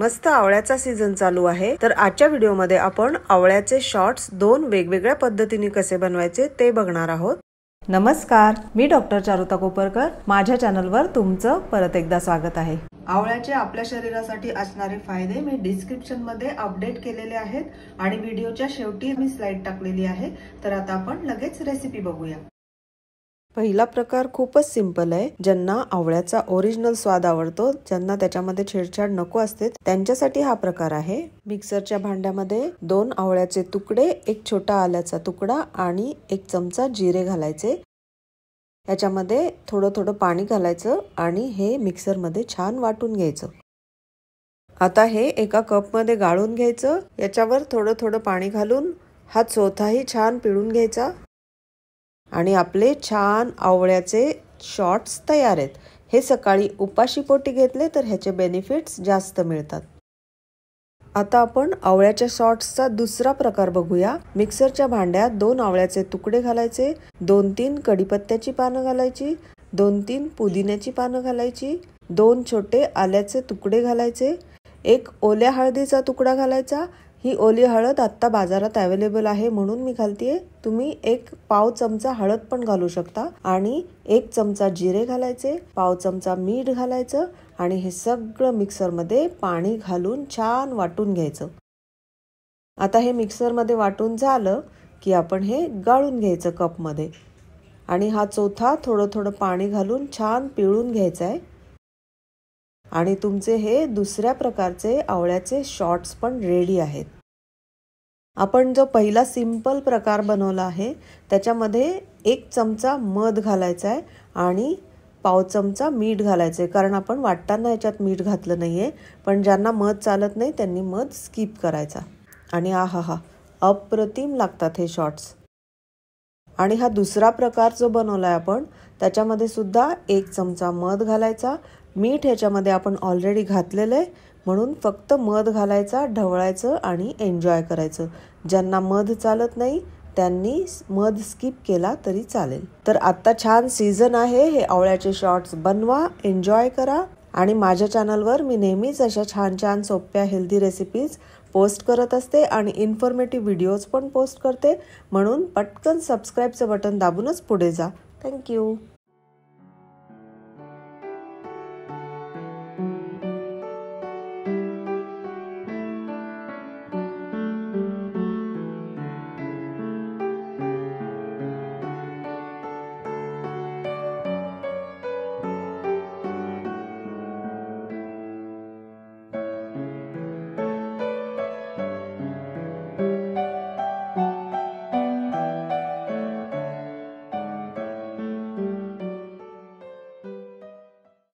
मस्त आवळ्याचा सीझन चालू आहे तर आजच्या व्हिडिओमध्ये आपण आवळ्याचे शॉर्ट्स दोन वेगवेगळ्या पद्धतीने कसे बनवायचे ते बघणार आहोत नमस्कार मी डॉक्टर चारुता कोपरकर माझ्या चॅनलवर तुमचं परत एकदा स्वागत आहे आवळ्याचे आपल्या शरीरासाठी असणारे फायदे मी डिस्क्रिप्शन मध्ये अपडेट केलेले आहेत आणि व्हिडिओच्या शेवटी मी स्लाइड टाकलेली आहे तर आता आपण लगेच रेसिपी बघूया पहिला प्रकार खूपच सिंपल आहे ज्यांना आवळ्याचा ओरिजिनल स्वाद आवडतो ज्यांना त्याच्यामध्ये छेडछाड नको असते त्यांच्यासाठी हा प्रकार आहे मिक्सरच्या भांड्यामध्ये दोन आवळ्याचे तुकडे एक छोटा आल्याचा तुकडा आणि एक चमचा जिरे घालायचे याच्यामध्ये थोडं थोडं पाणी घालायचं आणि हे मिक्सरमध्ये छान वाटून घ्यायचं आता हे एका कपमध्ये गाळून घ्यायचं याच्यावर थोडं थोडं पाणी घालून हा चोथाही छान पिळून घ्यायचा आणि आपले छान आवळ्याचे शॉर्ट्स तयार आहेत हे सकाळी उपाशीपोटी घेतले तर ह्याचे बेनिफिट्स जास्त मिळतात आता आपण आवळ्याच्या शॉट्सचा दुसरा प्रकार बघूया मिक्सरच्या भांड्यात दोन आवळ्याचे तुकडे घालायचे दोन तीन कडीपत्त्याची पानं घालायची दोन तीन पुदिन्याची पानं घालायची दोन छोटे आल्याचे तुकडे घालायचे एक ओल्या हळदीचा तुकडा घालायचा ही ओली हळद आत्ता बाजारात अवेलेबल आहे म्हणून मी घालतीये तुम्ही एक पाव चमचा हळद पण घालू शकता आणि एक चमचा जिरे घालायचे पाव चमचा मीठ घालायचं आणि हे सगळं मिक्सरमध्ये पाणी घालून छान वाटून घ्यायचं आता हे मिक्सरमध्ये वाटून झालं की आपण हे गाळून घ्यायचं कपमध्ये आणि हा चौथा थोडं थोडं पाणी घालून छान पिळून घ्यायचा आहे आणि तुमचे हे दुसऱ्या प्रकारचे आवळ्याचे शॉर्ट्स पण रेडी आहेत आपण जो पहिला सिम्पल प्रकार बनवला आहे त्याच्यामध्ये एक चमचा मध घालायचा आहे आणि पाव चमचा मीठ घालायचं आहे कारण आपण वाटताना याच्यात मीठ घातलं नाही आहे पण ज्यांना मध चालत नाही त्यांनी मध स्किप करायचा आणि आ हा हा अप्रतिम लागतात हे शॉर्ट्स आणि हा दुसरा प्रकार जो बनवला आहे आपण त्याच्यामध्ये सुद्धा एक चमचा मध घालायचा मीठ ह्याच्यामध्ये आपण ऑलरेडी घातलेलं आहे म्हणून फक्त मध घालायचा ढवळायचं आणि एन्जॉय करायचं ज्यांना मध चालत नाही त्यांनी मध स्किप केला तरी चालेल तर आत्ता छान सीझन आहे हे आवळ्याचे शॉर्ट्स बनवा एन्जॉय करा आणि माझ्या चॅनलवर मी नेहमीच अशा छान छान सोप्या हेल्दी रेसिपीज पोस्ट करत असते आणि इन्फॉर्मेटिव्ह व्हिडिओज पण पोस्ट करते म्हणून पटकन सबस्क्राईबचं बटन दाबूनच पुढे जा थँक्यू